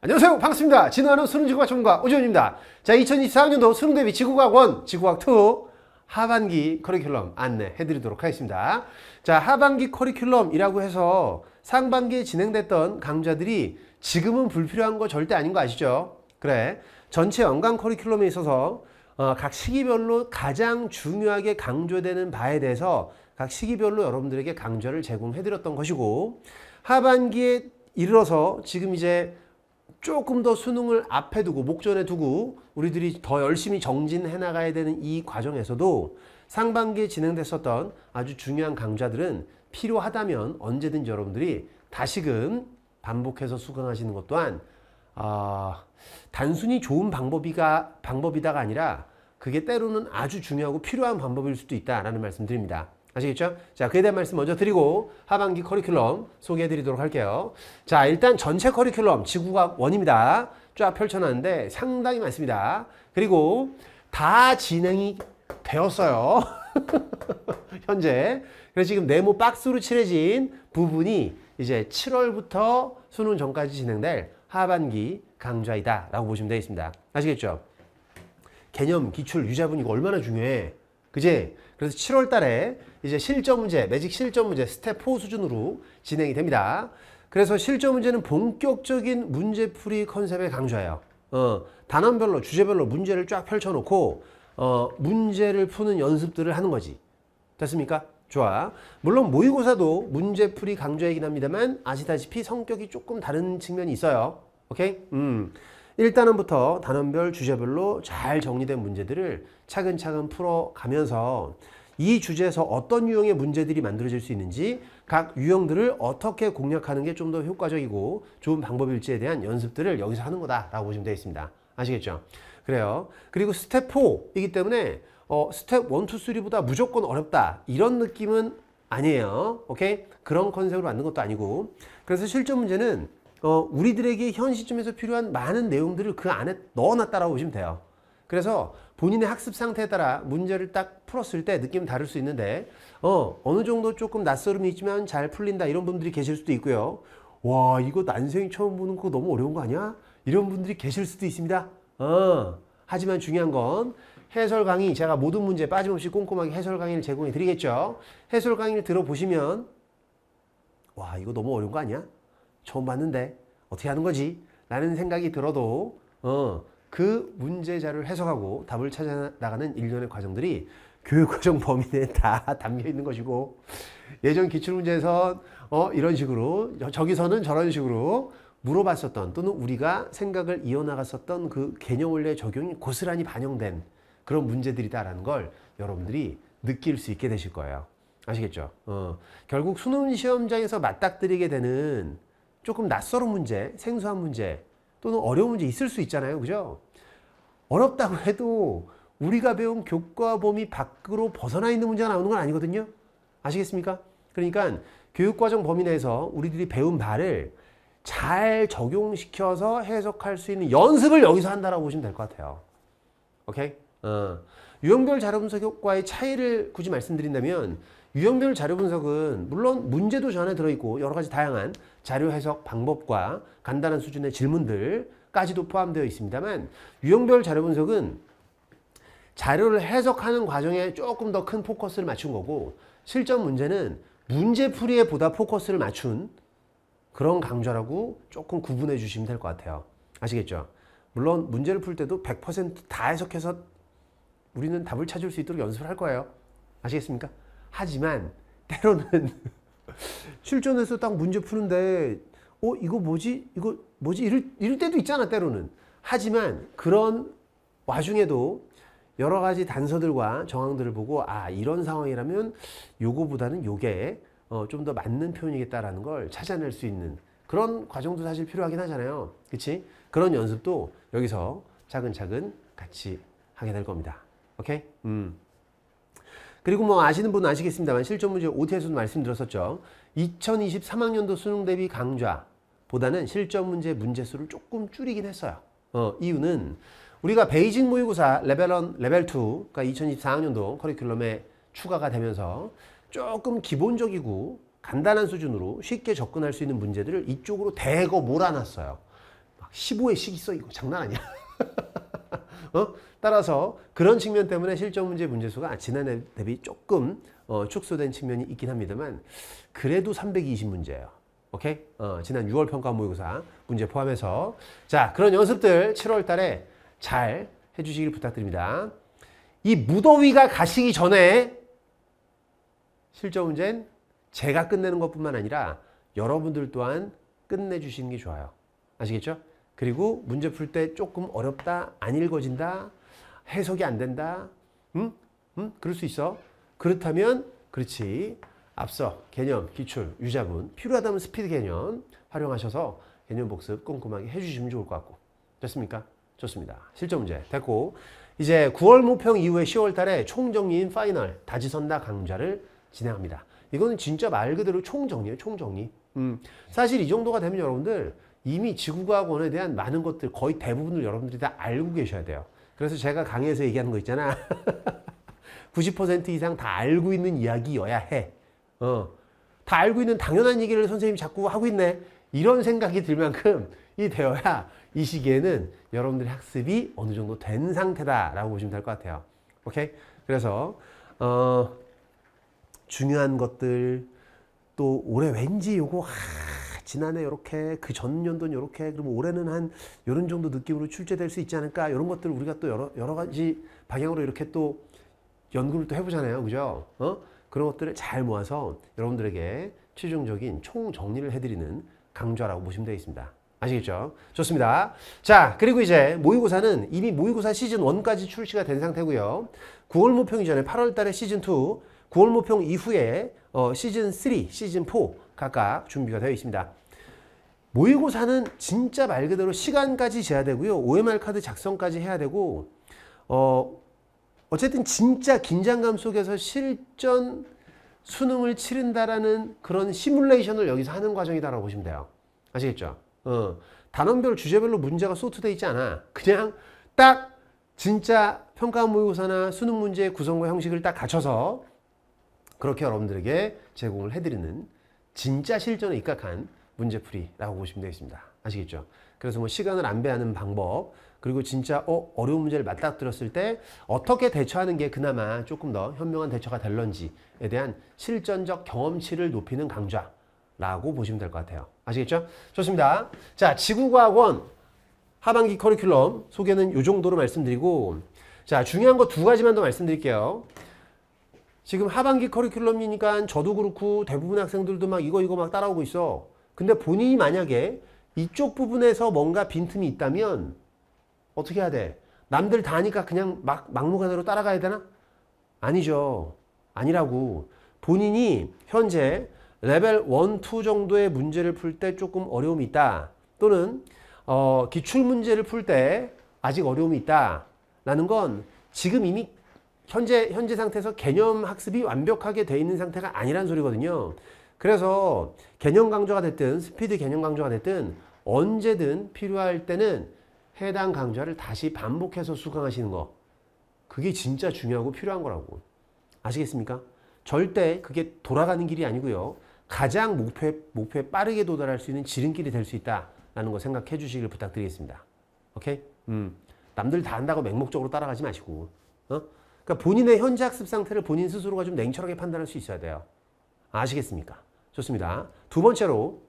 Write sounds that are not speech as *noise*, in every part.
안녕하세요 반갑습니다 진화하는 수능지구학 전문가 오지원입니다 자 2024학년도 수능 대비 지구과학원 지구과학2 하반기 커리큘럼 안내해 드리도록 하겠습니다 자 하반기 커리큘럼이라고 해서 상반기에 진행됐던 강좌들이 지금은 불필요한 거 절대 아닌 거 아시죠 그래 전체 연간 커리큘럼에 있어서 어, 각 시기별로 가장 중요하게 강조되는 바에 대해서 각 시기별로 여러분들에게 강좌를 제공해 드렸던 것이고 하반기에 이르러서 지금 이제 조금 더 수능을 앞에 두고 목전에 두고 우리들이 더 열심히 정진해 나가야 되는 이 과정에서도 상반기에 진행됐었던 아주 중요한 강좌들은 필요하다면 언제든지 여러분들이 다시금 반복해서 수강하시는 것 또한 어, 단순히 좋은 방법이가, 방법이다가 아니라 그게 때로는 아주 중요하고 필요한 방법일 수도 있다라는 말씀드립니다. 아시겠죠? 자, 그에 대한 말씀 먼저 드리고 하반기 커리큘럼 소개해 드리도록 할게요. 자, 일단 전체 커리큘럼 지구과학 원입니다. 쫙 펼쳐놨는데 상당히 많습니다. 그리고 다 진행이 되었어요. *laughs* 현재. 그래서 지금 네모 박스로 칠해진 부분이 이제 7월부터 수능 전까지 진행될 하반기 강좌이다 라고 보시면 되겠습니다. 아시겠죠? 개념, 기출, 유자분이가 얼마나 중요해. 그지? 그래서 7월 달에 이제 실전 문제, 매직 실전 문제 스텝 4 수준으로 진행이 됩니다. 그래서 실전 문제는 본격적인 문제풀이 컨셉의 강조예요 어, 단원별로, 주제별로 문제를 쫙 펼쳐놓고 어, 문제를 푸는 연습들을 하는 거지. 됐습니까? 좋아. 물론 모의고사도 문제풀이 강좌이긴 합니다만 아시다시피 성격이 조금 다른 측면이 있어요. 오케이? 음. 일단은부터 단원별, 주제별로 잘 정리된 문제들을 차근차근 풀어가면서 이 주제에서 어떤 유형의 문제들이 만들어질 수 있는지 각 유형들을 어떻게 공략하는 게 좀 더 효과적이고 좋은 방법일지에 대한 연습들을 여기서 하는 거다 라고 보시면 되겠습니다 아시겠죠? 그래요. 그리고 스텝 4이기 때문에 어, 스텝 1, 2, 3보다 무조건 어렵다 이런 느낌은 아니에요. 오케이? 그런 컨셉으로 만든 것도 아니고 그래서 실전 문제는 어, 우리들에게 현실점에서 필요한 많은 내용들을 그 안에 넣어놨다라고 보시면 돼요. 그래서 본인의 학습 상태에 따라 문제를 딱 풀었을 때 느낌 다를 수 있는데 어, 어느 정도 조금 낯설음이 있지만 잘 풀린다 이런 분들이 계실 수도 있고요. 와 이거 난생 처음 보는 거 너무 어려운 거 아니야? 이런 분들이 계실 수도 있습니다. 어, 하지만 중요한 건 해설 강의 제가 모든 문제 빠짐없이 꼼꼼하게 해설 강의를 제공해 드리겠죠. 해설 강의를 들어보시면 와 이거 너무 어려운 거 아니야? 처음 봤는데 어떻게 하는 거지? 라는 생각이 들어도 어, 그 문제자를 해석하고 답을 찾아 나가는 일련의 과정들이 교육과정 범위 내에 *laughs* 다 담겨 있는 것이고 예전 기출문제에서 어, 이런 식으로 저기서는 저런 식으로 물어봤었던 또는 우리가 생각을 이어나갔었던 그 개념 원리의 적용이 고스란히 반영된 그런 문제들이다라는 걸 여러분들이 느낄 수 있게 되실 거예요. 아시겠죠? 어, 결국 수능 시험장에서 맞닥뜨리게 되는 조금 낯설은 문제, 생소한 문제 또는 어려운 문제 있을 수 있잖아요. 그죠? 어렵다고 해도 우리가 배운 교과 범위 밖으로 벗어나 있는 문제가 나오는 건 아니거든요. 아시겠습니까? 그러니까 교육과정 범위 내에서 우리들이 배운 바를 잘 적용시켜서 해석할 수 있는 연습을 여기서 한다라고 보시면 될 것 같아요. 오케이? 어. 유형별 자료분석 효과의 차이를 굳이 말씀드린다면 유형별 자료 분석은 물론 문제도 전에 들어있고 여러 가지 다양한 자료 해석 방법과 간단한 수준의 질문들까지도 포함되어 있습니다만 유형별 자료 분석은 자료를 해석하는 과정에 조금 더 큰 포커스를 맞춘 거고 실전 문제는 문제풀이에 보다 포커스를 맞춘 그런 강좌라고 조금 구분해 주시면 될 것 같아요. 아시겠죠? 물론 문제를 풀 때도 100%다 해석해서 우리는 답을 찾을 수 있도록 연습을 할 거예요. 아시겠습니까? 하지만 때로는 출전해서 *laughs* 딱 문제 푸는데 어 이거 뭐지 이거 뭐지 이럴, 이럴 때도 있잖아 때로는 하지만 그런 와중에도 여러 가지 단서들과 정황들을 보고 아 이런 상황이라면 요거보다는 요게 어, 좀더 맞는 표현이겠다라는 걸 찾아낼 수 있는 그런 과정도 사실 필요하긴 하잖아요 그치 그런 연습도 여기서 차근차근 같이 하게 될 겁니다 오케이 음. 그리고 뭐 아시는 분은 아시겠습니다만 실전 문제 OT에서도 말씀드렸었죠. 2023학년도 수능 대비 강좌보다는 실전 문제 문제 수를 조금 줄이긴 했어요. 어, 이유는 우리가 베이징 모의고사 레벨 1, 레벨 2 그러니까 2024학년도 커리큘럼에 추가가 되면서 조금 기본적이고 간단한 수준으로 쉽게 접근할 수 있는 문제들을 이쪽으로 대거 몰아놨어요. 막 15의 식이 써 이거 장난 아니야. *laughs* 어? 따라서 그런 측면 때문에 실전 문제 문제수가 아, 지난해 대비 조금 어, 축소된 측면이 있긴 합니다만 그래도 320문제예요. 오케이? 어, 지난 6월 평가 모의고사 문제 포함해서 자 그런 연습들 7월 달에 잘 해주시길 부탁드립니다. 이 무더위가 가시기 전에 실전 문제는 제가 끝내는 것뿐만 아니라 여러분들 또한 끝내주시는 게 좋아요. 아시겠죠? 그리고 문제 풀 때 조금 어렵다, 안 읽어진다, 해석이 안 된다, 응? 응? 그럴 수 있어. 그렇다면, 그렇지. 앞서 개념, 기출, 유자분, 필요하다면 스피드 개념 활용하셔서 개념 복습 꼼꼼하게 해주시면 좋을 것 같고. 됐습니까? 좋습니다. 실전 문제 됐고 이제 9월 모평 이후에 10월 달에 총정리인 파이널 다지선다 강좌를 진행합니다. 이거는 진짜 말 그대로 총정리예요. 총정리. 음, 사실 이 정도가 되면 여러분들 이미 지구과학원에 대한 많은 것들 거의 대부분을 여러분들이 다 알고 계셔야 돼요. 그래서 제가 강의에서 얘기하는 거 있잖아. 90% *laughs* 이상 다 알고 있는 이야기여야 해. 어. 다 알고 있는 당연한 얘기를 선생님이 자꾸 하고 있네. 이런 생각이 들 만큼 이 되어야 이 시기에는 여러분들의 학습이 어느 정도 된 상태다라고 보시면 될 것 같아요. 오케이? 그래서 어, 중요한 것들 또 올해 왠지 요거 하, 지난해 이렇게 그 전년도는 이렇게 그럼 올해는 한 이런 정도 느낌으로 출제될 수 있지 않을까 이런 것들 을 우리가 또 여러, 여러 가지 방향으로 이렇게 또 연구를 또 해보잖아요 그죠 어? 그런 것들을 잘 모아서 여러분들에게 최종적인 총 정리를 해드리는 강좌라고 보시면 되겠습니다 아시겠죠? 좋습니다. 자, 그리고 이제 모의고사는 이미 모의고사 시즌 1까지 출시가 된 상태고요. 9월 모평 이전에 8월 달에 시즌 2, 9월 모평 이후에 어, 시즌 3, 시즌 4 각각 준비가 되어 있습니다. 모의고사는 진짜 말 그대로 시간까지 재야 되고요. OMR 카드 작성까지 해야 되고 어 어쨌든 진짜 긴장감 속에서 실전 수능을 치른다라는 그런 시뮬레이션을 여기서 하는 과정이다라고 보시면 돼요. 아시겠죠? 어, 단원별 주제별로 문제가 소트돼 있지 않아. 그냥 딱 진짜 평가 모의고사나 수능 문제의 구성과 형식을 딱 갖춰서 그렇게 여러분들에게 제공을 해드리는 진짜 실전에 입각한 문제풀이라고 보시면 되겠습니다. 아시겠죠? 그래서 뭐 시간을 안배하는 방법 그리고 진짜 어, 어려운 문제를 맞닥뜨렸을 때 어떻게 대처하는 게 그나마 조금 더 현명한 대처가 될런지에 대한 실전적 경험치를 높이는 강좌라고 보시면 될 것 같아요. 아시겠죠? 좋습니다. 자, 지구과학원 하반기 커리큘럼 소개는 이 정도로 말씀드리고 자, 중요한 거 두 가지만 더 말씀드릴게요. 지금 하반기 커리큘럼이니까 저도 그렇고 대부분 학생들도 막 이거 이거 막 따라오고 있어. 근데 본인이 만약에 이쪽 부분에서 뭔가 빈틈이 있다면 어떻게 해야 돼? 남들 다 하니까 그냥 막 막무가내로 따라가야 되나? 아니죠. 아니라고. 본인이 현재 레벨 1, 2 정도의 문제를 풀 때 조금 어려움이 있다. 또는 어, 기출 문제를 풀 때 아직 어려움이 있다. 라는 건 지금 이미 현재 현재 상태에서 개념 학습이 완벽하게 돼 있는 상태가 아니란 소리거든요. 그래서 개념 강조가 됐든 스피드 개념 강조가 됐든 언제든 필요할 때는 해당 강좌를 다시 반복해서 수강하시는 거 그게 진짜 중요하고 필요한 거라고 아시겠습니까? 절대 그게 돌아가는 길이 아니고요. 가장 목표에, 목표에 빠르게 도달할 수 있는 지름길이 될 수 있다라는 거 생각해 주시길 부탁드리겠습니다. 오케이? 음. 남들 다 한다고 맹목적으로 따라가지 마시고. 어? 그러니까 본인의 현재 학습 상태를 본인 스스로가 좀 냉철하게 판단할 수 있어야 돼요. 아시겠습니까? 좋습니다. 두 번째로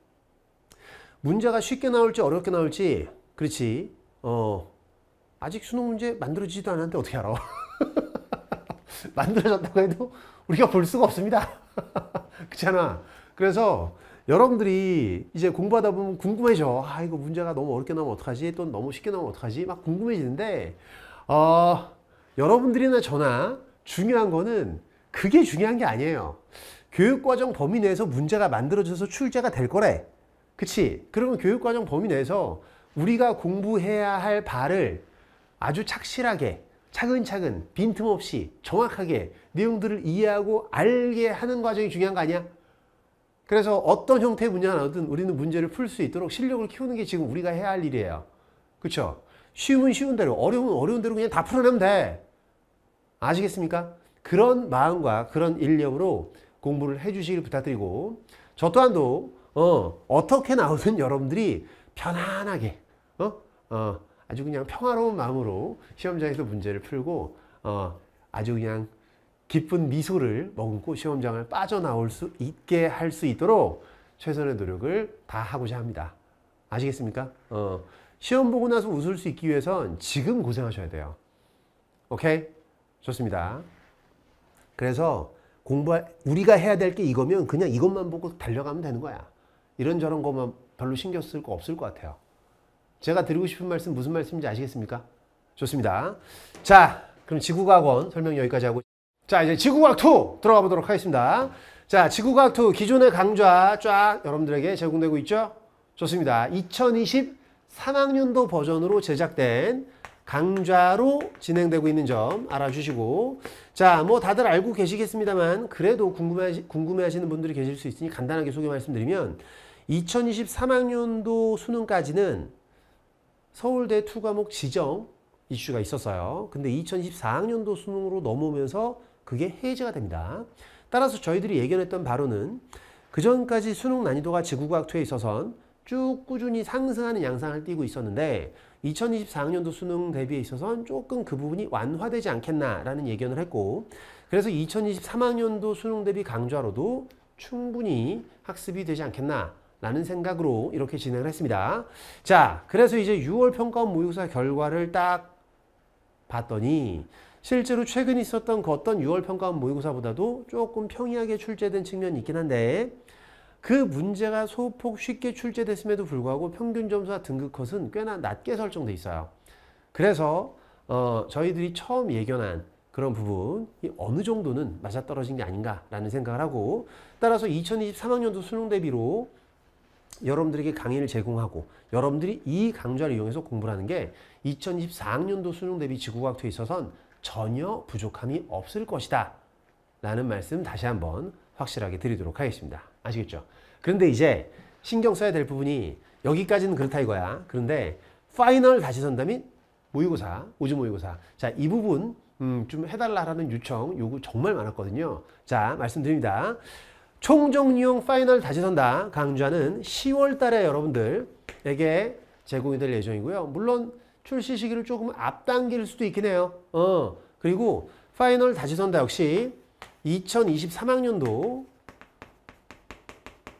문제가 쉽게 나올지 어렵게 나올지 그렇지 어 아직 수능 문제 만들어지지도 않았는데 어떻게 알아? *laughs* 만들어졌다고 해도 우리가 볼 수가 없습니다. *laughs* 그렇잖아. 그래서 여러분들이 이제 공부하다 보면 궁금해져. 아 이거 문제가 너무 어렵게 나오면 어떡하지? 또 너무 쉽게 나오면 어떡하지? 막 궁금해지는데 어 여러분들이나 저나 중요한 거는 그게 중요한 게 아니에요. 교육과정 범위 내에서 문제가 만들어져서 출제가 될 거래. 그치? 그러면 교육과정 범위 내에서 우리가 공부해야 할 바를 아주 착실하게 차근차근 빈틈없이 정확하게 내용들을 이해하고 알게 하는 과정이 중요한 거 아니야? 그래서 어떤 형태의 문제가 나오든 우리는 문제를 풀 수 있도록 실력을 키우는 게 지금 우리가 해야 할 일이에요. 그쵸 쉬우면 쉬운 대로 어려우면 어려운 대로 그냥 다 풀어내면 돼. 아시겠습니까? 그런 마음과 그런 일념으로 공부를 해주시길 부탁드리고 저 또한도 어, 어떻게 나오든 여러분들이 편안하게 어? 어, 아주 그냥 평화로운 마음으로 시험장에서 문제를 풀고 어, 아주 그냥 기쁜 미소를 머금고 시험장을 빠져나올 수 있게 할 수 있도록 최선의 노력을 다 하고자 합니다. 아시겠습니까? 어, 시험 보고 나서 웃을 수 있기 위해선 지금 고생하셔야 돼요. 오케이? 좋습니다. 그래서 공부할 우리가 해야 될 게 이거면 그냥 이것만 보고 달려가면 되는 거야. 이런저런 것만 별로 신경 쓸 거 없을 것 같아요. 제가 드리고 싶은 말씀 무슨 말씀인지 아시겠습니까? 좋습니다. 자, 그럼 지구과학원 설명 여기까지 하고 자, 이제 지구과학 2 들어가 보도록 하겠습니다. 자, 지구과학 2 기존의 강좌 쫙 여러분들에게 제공되고 있죠? 좋습니다. 2023학년도 버전으로 제작된 강좌로 진행되고 있는 점 알아주시고 자뭐 다들 알고 계시겠습니다만 그래도 궁금해 궁금해하시는 분들이 계실 수 있으니 간단하게 소개 말씀드리면 2023학년도 수능까지는 서울대 투 과목 지정 이슈가 있었어요. 근데 2024학년도 수능으로 넘어오면서 그게 해제가 됩니다. 따라서 저희들이 예견했던 바로는 그 전까지 수능 난이도가 지구과학투에 있어선 쭉 꾸준히 상승하는 양상을 띄고 있었는데 2024학년도 수능 대비에 있어서는 조금 그 부분이 완화되지 않겠나라는 예견을 했고 그래서 2023학년도 수능 대비 강좌로도 충분히 학습이 되지 않겠나 라는 생각으로 이렇게 진행을 했습니다. 자, 그래서 이제 6월 평가원 모의고사 결과를 딱 봤더니 실제로 최근 있었던 그 어떤 6월 평가원 모의고사보다도 조금 평이하게 출제된 측면이 있긴 한데 그 문제가 소폭 쉽게 출제됐음에도 불구하고 평균 점수와 등급 컷은 꽤나 낮게 설정돼 있어요. 그래서 어, 저희들이 처음 예견한 그런 부분이 어느 정도는 맞아떨어진 게 아닌가라는 생각을 하고 따라서 2023학년도 수능 대비로 여러분들에게 강의를 제공하고 여러분들이 이 강좌를 이용해서 공부 하는 게 2024학년도 수능 대비 지구과학투에 있어서는 전혀 부족함이 없을 것이다 라는 말씀 다시 한번 확실하게 드리도록 하겠습니다. 아시겠죠? 그런데 이제 신경 써야 될 부분이 여기까지는 그렇다 이거야. 그런데 파이널 다시 선다 및 모의고사, 우주 모의고사. 자, 이 부분 음, 좀 해달라라는 요청, 요구 정말 많았거든요. 자, 말씀드립니다. 총정리용 파이널 다시 선다 강좌는 10월 달에 여러분들에게 제공이 될 예정이고요. 물론 출시 시기를 조금 앞당길 수도 있긴 해요. 어, 그리고 파이널 다시 선다 역시 2023학년도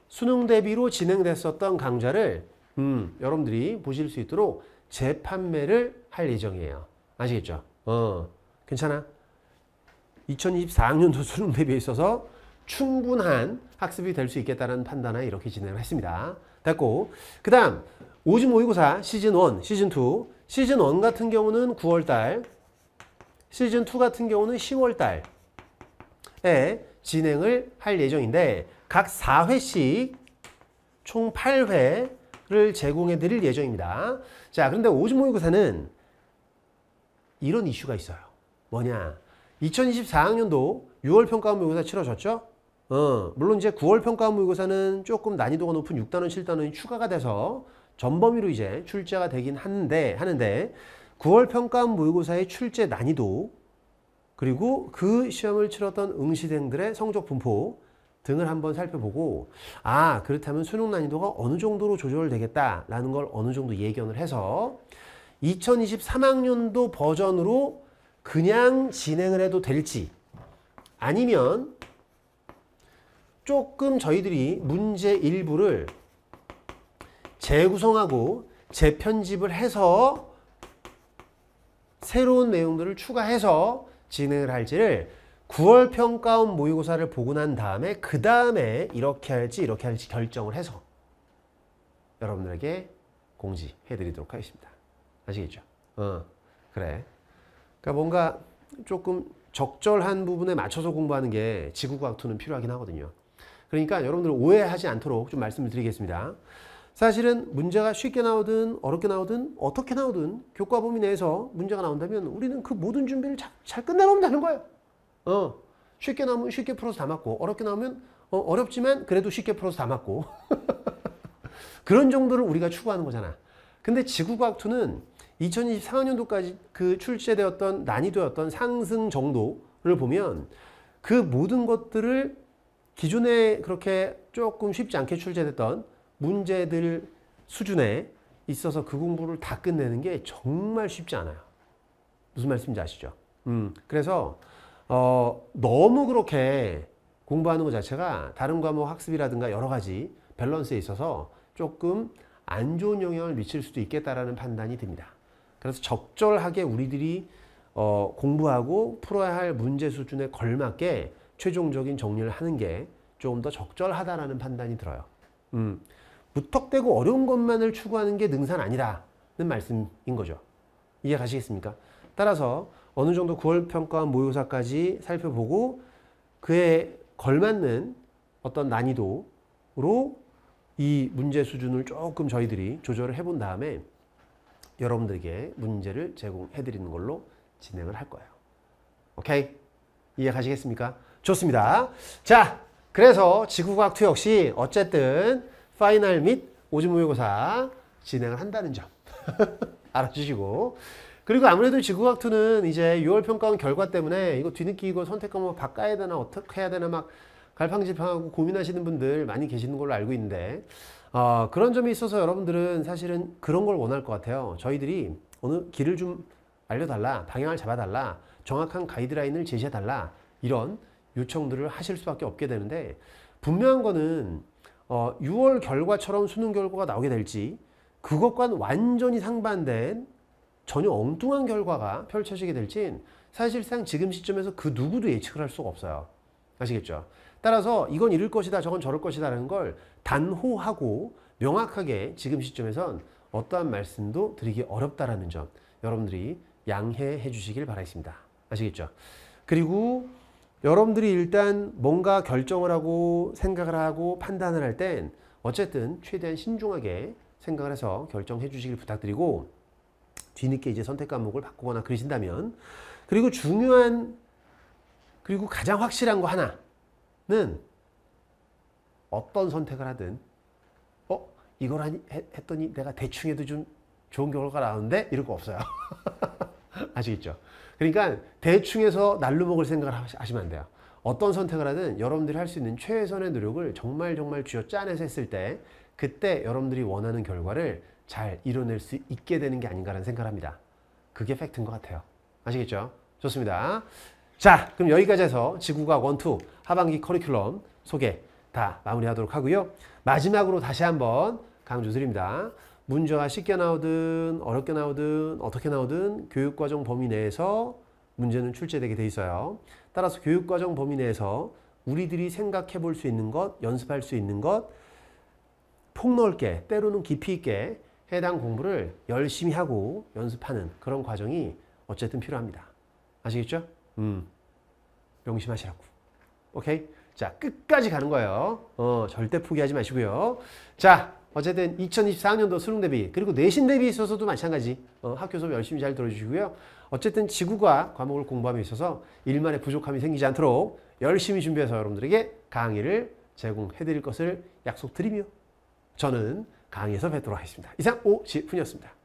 수능 대비로 진행됐었던 강좌를 음, 여러분들이 보실 수 있도록 재판매를 할 예정이에요. 아시겠죠? 어, 괜찮아. 2024학년도 수능 대비에 있어서 충분한 학습이 될 수 있겠다는 판단에 이렇게 진행을 했습니다. 됐고 그 다음 오지 모의고사 시즌 1, 시즌 2 시즌 1 같은 경우는 9월달 시즌 2 같은 경우는 10월달 에 진행을 할 예정인데 각 4회씩 총 8회를 제공해 드릴 예정입니다. 자, 그런데 오즈 모의고사는 이런 이슈가 있어요. 뭐냐? 2024학년도 6월 평가 모의고사 치러졌죠? 어, 물론 이제 9월 평가 모의고사는 조금 난이도가 높은 6단원, 7단원이 추가가 돼서 전범위로 이제 출제가 되긴 하는데 하는데 9월 평가 모의고사의 출제 난이도 그리고 그 시험을 치렀던 응시생들의 성적 분포 등을 한번 살펴보고 아 그렇다면 수능 난이도가 어느 정도로 조절되겠다라는 걸 어느 정도 예견을 해서 2023학년도 버전으로 그냥 진행을 해도 될지 아니면 조금 저희들이 문제 일부를 재구성하고 재편집을 해서 새로운 내용들을 추가해서 진행을 할지를 9월 평가원 모의고사를 보고 난 다음에 그 다음에 이렇게 할지 이렇게 할지 결정을 해서 여러분들에게 공지해드리도록 하겠습니다. 아시겠죠? 어, 그래. 그러니까 뭔가 조금 적절한 부분에 맞춰서 공부하는 게 지구과학2는 필요하긴 하거든요. 그러니까 여러분들 오해하지 않도록 좀 말씀을 드리겠습니다. 사실은 문제가 쉽게 나오든 어렵게 나오든 어떻게 나오든 교과 범위 내에서 문제가 나온다면 우리는 그 모든 준비를 잘, 잘 끝내놓으면 되는 거예요. 어, 쉽게 나오면 쉽게 풀어서 다 맞고 어렵게 나오면 어, 렵지만 그래도 쉽게 풀어서 다 맞고 *laughs* 그런 정도를 우리가 추구하는 거잖아. 근데 지구과학2는 2024년도까지 그 출제되었던 난이도였던 상승 정도를 보면 그 모든 것들을 기존에 그렇게 조금 쉽지 않게 출제됐던 문제들 수준에 있어서 그 공부를 다 끝내는 게 정말 쉽지 않아요. 무슨 말씀인지 아시죠? 음, 그래서 어, 너무 그렇게 공부하는 것 자체가 다른 과목 학습이라든가 여러 가지 밸런스에 있어서 조금 안 좋은 영향을 미칠 수도 있겠다라는 판단이 듭니다. 그래서 적절하게 우리들이 어, 공부하고 풀어야 할 문제 수준에 걸맞게 최종적인 정리를 하는 게 조금 더 적절하다라는 판단이 들어요. 음. 무턱대고 어려운 것만을 추구하는 게 능사는 아니라는 말씀인 거죠. 이해 가시겠습니까? 따라서 어느 정도 9월 평가 모의고사까지 살펴보고 그에 걸맞는 어떤 난이도로 이 문제 수준을 조금 저희들이 조절을 해본 다음에 여러분들에게 문제를 제공해 드리는 걸로 진행을 할 거예요. 오케이? 이해 가시겠습니까? 좋습니다. 자, 그래서 지구과학 2 역시 어쨌든 파이널 및오지모의고사 진행을 한다는 점 *laughs* 알아주시고 그리고 아무래도 지구학2는 이제 6월 평가원 결과 때문에 이거 뒤늦게 이거 선택 과목 뭐 바꿔야 되나 어떻게 해야 되나 막 갈팡질팡하고 고민하시는 분들 많이 계시는 걸로 알고 있는데 어, 그런 점이 있어서 여러분들은 사실은 그런 걸 원할 것 같아요. 저희들이 어느 길을 좀 알려달라, 방향을 잡아달라, 정확한 가이드라인을 제시해달라 이런 요청들을 하실 수밖에 없게 되는데 분명한 거는 어, 6월 결과처럼 수능 결과가 나오게 될지 그것과는 완전히 상반된 전혀 엉뚱한 결과가 펼쳐지게 될진 사실상 지금 시점에서 그 누구도 예측을 할 수가 없어요. 아시겠죠? 따라서 이건 이럴 것이다 저건 저럴 것이다 라는 걸 단호하고 명확하게 지금 시점에선 어떠한 말씀도 드리기 어렵다라는 점 여러분들이 양해해 주시길 바라겠습니다. 아시겠죠? 그리고 여러분들이 일단 뭔가 결정을 하고 생각을 하고 판단을 할 땐 어쨌든 최대한 신중하게 생각을 해서 결정해 주시길 부탁드리고 뒤늦게 이제 선택 과목을 바꾸거나 그러신다면 그리고 중요한 그리고 가장 확실한 거 하나는 어떤 선택을 하든 어? 이걸 하니, 했더니 내가 대충 해도 좀 좋은 결과가 나오는데 이럴 거 없어요. *laughs* 아시겠죠? 그러니까 대충해서 날로 먹을 생각을 하시면 안 돼요. 어떤 선택을 하든 여러분들이 할 수 있는 최선의 노력을 정말 정말 쥐어 짜내서 했을 때 그때 여러분들이 원하는 결과를 잘 이뤄낼 수 있게 되는 게 아닌가라는 생각을 합니다. 그게 팩트인 것 같아요. 아시겠죠? 좋습니다. 자, 그럼 여기까지 해서 지구과학 1, 2 하반기 커리큘럼 소개 다 마무리하도록 하고요. 마지막으로 다시 한번 강조드립니다. 문제가 쉽게 나오든 어렵게 나오든 어떻게 나오든 교육과정 범위 내에서 문제는 출제되게 돼 있어요. 따라서 교육과정 범위 내에서 우리들이 생각해 볼 수 있는 것, 연습할 수 있는 것, 폭넓게, 때로는 깊이 있게 해당 공부를 열심히 하고 연습하는 그런 과정이 어쨌든 필요합니다. 아시겠죠? 음, 명심하시라고. 오케이? 자, 끝까지 가는 거예요. 어, 절대 포기하지 마시고요. 자, 어쨌든 2024학년도 수능 대비 그리고 내신 대비 있어서도 마찬가지 어, 학교 수업 열심히 잘 들어주시고요. 어쨌든 지구과 과목을 공부함에 있어서 일만의 부족함이 생기지 않도록 열심히 준비해서 여러분들에게 강의를 제공해드릴 것을 약속드리며 저는 강의에서 뵙도록 하겠습니다. 이상 오지훈이었습니다.